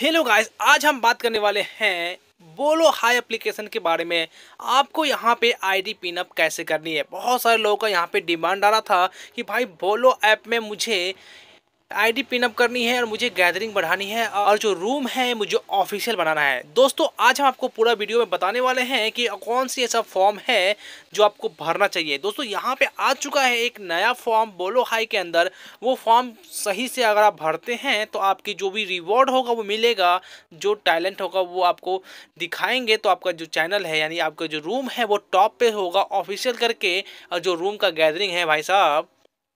Hello guys आज हम बात करने वाले हैं बोलो हाई एप्लीकेशन के बारे में आपको यहाँ पे आईडी पिनअप कैसे करनी है बहुत सारे लोगों का यहाँ पे डिमांड आ रहा था कि भाई बोलो ऐप में मुझे आईडी पिनअप करनी है और मुझे गैदरिंग बढ़ानी है और जो रूम है मुझे ऑफिशियल बनाना है दोस्तों आज हम आपको पूरा वीडियो में बताने वाले हैं कि कौन सी ऐसा फॉर्म है जो आपको भरना चाहिए दोस्तों यहाँ पे आ चुका है एक नया फॉर्म बोलो हाई के अंदर वो फॉर्म सही से अगर आप भरते हैं तो आपकी जो भी रिवॉर्ड होगा वो मिलेगा जो टैलेंट होगा वो आपको दिखाएंगे तो आपका जो चैनल है यानी आपका जो रूम है वो टॉप पे होगा ऑफिशियल करके और जो रूम का गैदरिंग है भाई साहब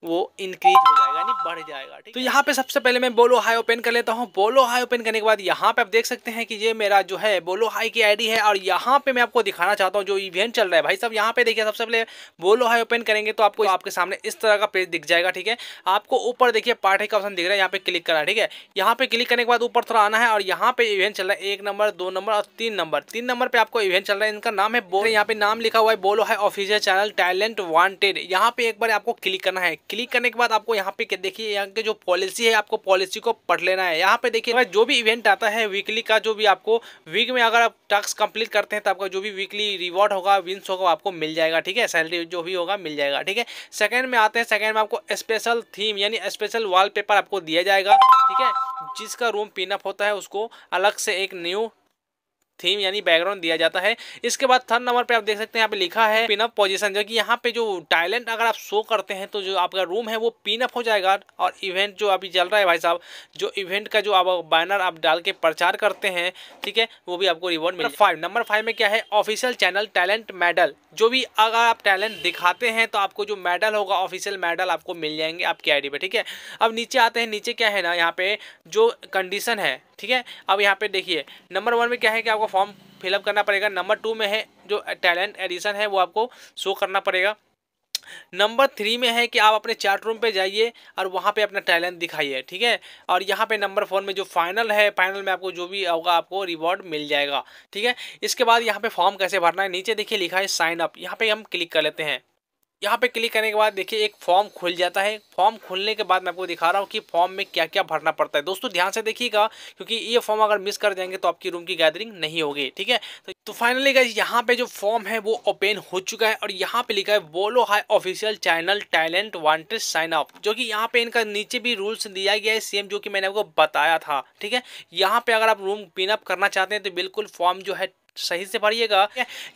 वो इंक्रीज हो जाएगा यानी बढ़ जाएगा ठीक तो यहाँ पे सबसे पहले मैं बोलो हाई ओपन कर लेता हूँ बोलो हाई ओपन करने के बाद यहाँ पे आप देख सकते हैं कि ये मेरा जो है बोलो हाई की आईडी है और यहाँ पे मैं आपको दिखाना चाहता हूँ जो इवेंट चल रहा है भाई सब यहाँ पे देखिए सबसे पहले बोलो हाई ओपन करेंगे तो आपको आपके सामने इस तरह का पेज दिख जाएगा ठीक है आपको ऊपर देखिए पार्टी का ऑप्शन दिख रहा है यहाँ पे क्लिक करना ठीक है यहाँ पे क्लिक करने के बाद ऊपर थोड़ा आना है और यहाँ पे इवेंट चल रहा है एक नंबर दो नंबर और तीन नंबर तीन नंबर पे आपको इवेंट चल रहा है इनका नाम है बोलो यहाँ पे नाम लिखा हुआ है Bolo Hi official channel talent wanted यहाँ पे एक बार आपको क्लिक करना है क्लिक करने के बाद आपको यहाँ पे देखिए यहाँ के जो पॉलिसी है आपको पॉलिसी को पढ़ लेना है यहाँ पे देखिए तो जो भी इवेंट आता है वीकली का जो भी आपको वीक में अगर आप टास्क कंप्लीट करते हैं तो आपका जो भी वीकली रिवॉर्ड होगा विंस होगा आपको मिल जाएगा ठीक है सैलरी जो भी होगा मिल जाएगा ठीक है सेकेंड में आते हैं सेकेंड में आपको स्पेशल थीम यानी स्पेशल वॉलपेपर आपको दिया जाएगा ठीक है जिसका रूम पिनअप होता है उसको अलग से एक न्यू थीम यानी बैकग्राउंड दिया जाता है इसके बाद थर्ड नंबर पर आप देख सकते हैं यहाँ पे लिखा है पिनअप पोजिशन जो कि यहाँ पे जो टैलेंट अगर आप शो करते हैं तो जो आपका रूम है वो पिनअप हो जाएगा और इवेंट जो अभी चल रहा है भाई साहब जो इवेंट का जो आप बैनर आप डाल के प्रचार करते हैं ठीक है वो भी आपको रिवॉर्ड मिल फाइव नंबर फाइव में क्या है ऑफिशियल चैनल टैलेंट मेडल जो भी अगर आप टैलेंट दिखाते हैं तो आपको जो मेडल होगा ऑफिशियल मेडल आपको मिल जाएंगे आपकी आईडी पे ठीक है अब नीचे आते हैं नीचे क्या है ना यहाँ पे जो कंडीशन है ठीक है अब यहाँ पे देखिए नंबर वन में क्या है कि आपको फॉर्म फिलअप करना पड़ेगा नंबर टू में है जो टैलेंट एडिशन है वो आपको शो करना पड़ेगा नंबर थ्री में है कि आप अपने चैट रूम पे जाइए और वहाँ पे अपना टैलेंट दिखाइए ठीक है और यहाँ पे नंबर फोर में जो फाइनल है फाइनल में आपको जो भी होगा आपको रिवॉर्ड मिल जाएगा ठीक है इसके बाद यहाँ पे फॉर्म कैसे भरना है नीचे देखिए लिखा है साइन अप यहाँ पे हम क्लिक कर लेते हैं यहाँ पे क्लिक करने के बाद देखिए एक फॉर्म खुल जाता है फॉर्म खुलने के बाद मैं आपको दिखा रहा हूँ कि फॉर्म में क्या क्या भरना पड़ता है दोस्तों ध्यान से देखिएगा क्योंकि ये फॉर्म अगर मिस कर जाएंगे तो आपकी रूम की गैदरिंग नहीं होगी ठीक है तो तो फाइनली गाइज यहाँ पे जो फॉर्म है वो ओपन हो चुका है और यहाँ पे लिखा है Bolo Hi official channel talent wanted sign up जो कि यहाँ पे इनका नीचे भी रूल्स दिया गया है सेम जो कि मैंने आपको बताया था ठीक है यहाँ पे अगर आप रूम पिनअप करना चाहते हैं तो बिल्कुल फॉर्म जो है सही से भरिएगा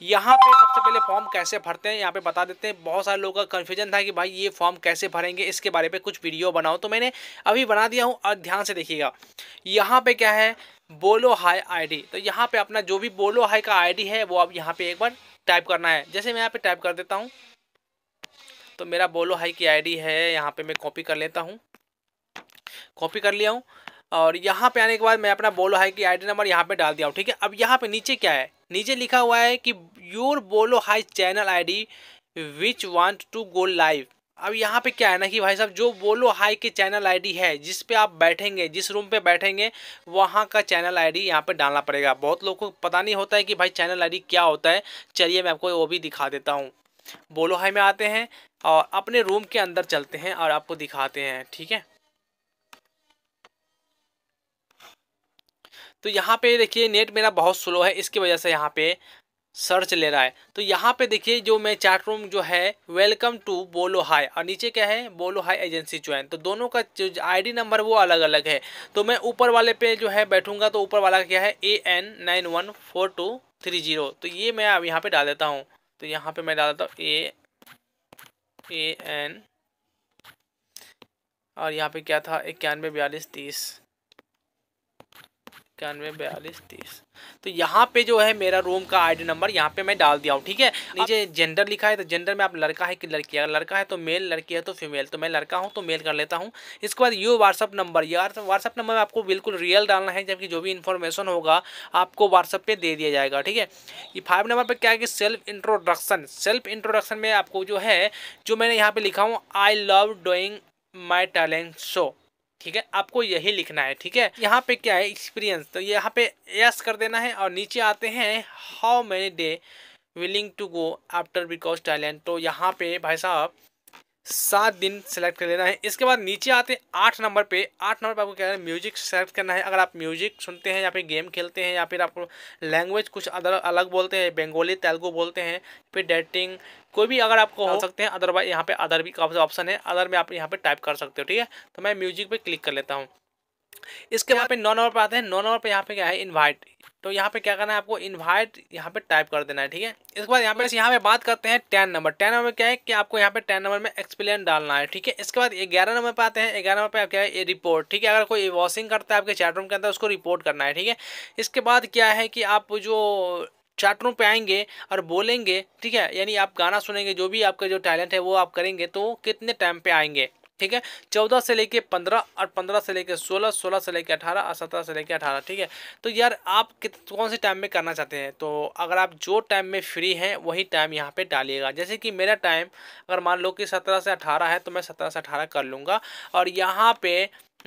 यहाँ पे सबसे पहले फॉर्म कैसे भरते हैं यहाँ पे बता देते हैं बहुत सारे लोगों का कन्फ्यूजन था कि भाई ये फॉर्म कैसे भरेंगे इसके बारे में कुछ वीडियो बनाओ तो मैंने अभी बना दिया हूँ और ध्यान से देखिएगा यहाँ पे क्या है बोलो हाई आईडी तो यहाँ पे अपना जो भी बोलो हाई का आईडी है वो आप यहाँ पे एक बार टाइप करना है जैसे मैं यहाँ पे टाइप कर देता हूँ तो मेरा बोलो हाई की आईडी है यहाँ पे मैं कॉपी कर लेता हूँ कॉपी कर लिया हूँ और यहाँ पे आने के बाद मैं अपना बोलो हाई की आईडी नंबर यहाँ पे डाल दिया हूँ ठीक है अब यहाँ पे नीचे क्या है नीचे लिखा हुआ है कि your Bolo Hi channel ID which want to go live अब यहाँ पे क्या है ना कि भाई साहब जो बोलो हाई के चैनल आईडी है जिस पे आप बैठेंगे जिस रूम पे बैठेंगे वहाँ का चैनल आईडी यहाँ पर डालना पड़ेगा बहुत लोगों को पता नहीं होता है कि भाई चैनल आईडी क्या होता है चलिए मैं आपको वो भी दिखा देता हूँ बोलो हाई में आते हैं और अपने रूम के अंदर चलते हैं और आपको दिखाते हैं ठीक है तो यहाँ पे देखिए नेट मेरा बहुत स्लो है इसकी वजह से यहाँ पे सर्च ले रहा है तो यहाँ पे देखिए जो मैं चैट रूम जो है वेलकम टू बोलो हाई और नीचे क्या है बोलो हाई एजेंसी ज्वाइन तो दोनों का जो आईडी नंबर वो अलग अलग है तो मैं ऊपर वाले पे जो है बैठूंगा तो ऊपर वाला क्या है A N nine one four two three zero तो ये मैं अब यहाँ पे डाल देता हूँ तो यहाँ पे मैं डाल देता हूँ ए ए एन और यहाँ पे क्या था इक्यानवे बयालीस तीस इक्यानवे बयालीस तीस तो यहाँ पे जो है मेरा रूम का आईडी नंबर यहाँ पे मैं डाल दिया हूँ ठीक है हाँ। नीचे जेंडर लिखा है तो जेंडर में आप लड़का है कि लड़की अगर लड़का है तो मेल लड़की है तो फीमेल तो मैं लड़का हूँ तो मेल कर लेता हूँ इसके बाद यू व्हाट्सअप नंबर यार व्हाट्सअप नंबर में आपको बिल्कुल रियल डालना है जबकि जो भी इन्फॉर्मेशन होगा आपको व्हाट्सअप पर दे दिया जाएगा ठीक है ये फाइव नंबर पर क्या है कि सेल्फ इंट्रोडक्शन सेल्फ इंट्रोडक्शन में आपको जो है जो मैंने यहाँ पर लिखा हूँ I love doing my talent show ठीक है आपको यही लिखना है ठीक है यहाँ पे क्या है एक्सपीरियंस तो यहाँ पे यस कर देना है और नीचे आते हैं how many day willing to go after because talent तो यहाँ पे भाई साहब सात दिन सेलेक्ट कर लेना है इसके बाद नीचे आते हैं आठ नंबर पे आठ नंबर पे आपको क्या है म्यूजिक सेलेक्ट करना है अगर आप म्यूजिक सुनते हैं या फिर गेम खेलते हैं या फिर आपको लैंग्वेज कुछ अदर अलग बोलते हैं बंगाली तेलुगू बोलते हैं फिर डेटिंग कोई भी अगर आपको हो तो- सकते हैं अदरवाइज यहाँ पर अदर भी ऑप्शन है अदर में आप यहाँ पर टाइप कर सकते हो ठीक है तो मैं म्यूजिक पर क्लिक कर लेता हूँ इसके बाद पे नौ नंबर पर आते हैं नौ नंबर पर यहाँ पे क्या है इन्वाइट तो यहाँ पे क्या करना है आपको इन्वाइट यहाँ पे टाइप कर देना है ठीक है इसके बाद यहाँ पे यहाँ पे बात करते हैं टेन नंबर टेन नंबर क्या है कि आपको यहाँ पे टेन नंबर में एक्सप्लेन डालना है ठीक है इसके बाद ग्यारह नंबर पे आते हैं ग्यारह नंबर पे क्या है ये रिपोर्ट ठीक है अगर कोई वॉशिंग करता है आपके चैटरूम के अंदर उसको रिपोर्ट करना है ठीक है इसके बाद क्या है कि आप जो चैटरूम पे आएंगे और बोलेंगे ठीक है यानी आप गाना सुनेंगे जो भी आपका जो टैलेंट है वो आप करेंगे तो कितने टाइम पे आएंगे ठीक है चौदह से लेके पंद्रह और पंद्रह से लेके सोलह सोलह से लेके अठारह और सत्रह से लेके अठारह ठीक है तो यार आप कित कौन से टाइम में करना चाहते हैं तो अगर आप जो टाइम में फ्री हैं वही टाइम यहाँ पे डालिएगा जैसे कि मेरा टाइम अगर मान लो कि सत्रह से अठारह है तो मैं सत्रह से अठारह कर लूँगा और यहाँ पे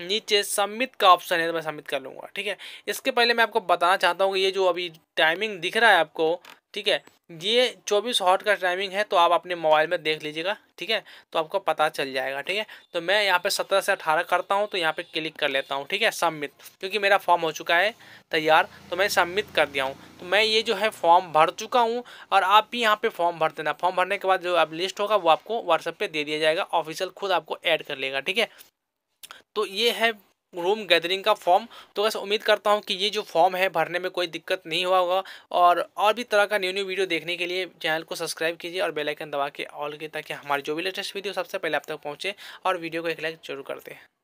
नीचे सम्मित का ऑप्शन है तो मैं सम्मित कर लूँगा ठीक है इसके पहले मैं आपको बताना चाहता हूँ कि ये जो अभी टाइमिंग दिख रहा है आपको ठीक है ये चौबीस हॉट का टाइमिंग है तो आप अपने मोबाइल में देख लीजिएगा ठीक है तो आपको पता चल जाएगा ठीक है तो मैं यहाँ पे सत्रह से अठारह करता हूँ तो यहाँ पे क्लिक कर लेता हूँ ठीक है सबमिट क्योंकि मेरा फॉर्म हो चुका है तैयार तो मैं सबमिट कर दिया हूँ तो मैं ये जो है फॉर्म भर चुका हूँ और आप भी यहाँ पर फॉर्म भर देना फॉर्म भरने के बाद जो आप लिस्ट होगा वो आपको व्हाट्सएप पर दे दिया जाएगा ऑफिशियल खुद आपको ऐड कर लेगा ठीक है तो ये है रूम गैदरिंग का फॉर्म तो वैसे उम्मीद करता हूँ कि ये जो फॉर्म है भरने में कोई दिक्कत नहीं हुआ होगा और और भी तरह का न्यू न्यू वीडियो देखने के लिए चैनल को सब्सक्राइब कीजिए और बेलाइकन दबा के ऑल के ताकि हमारी जो भी लेटेस्ट वीडियो सबसे पहले आप तक पहुँचे और वीडियो को एक लाइक जरूर करते हैं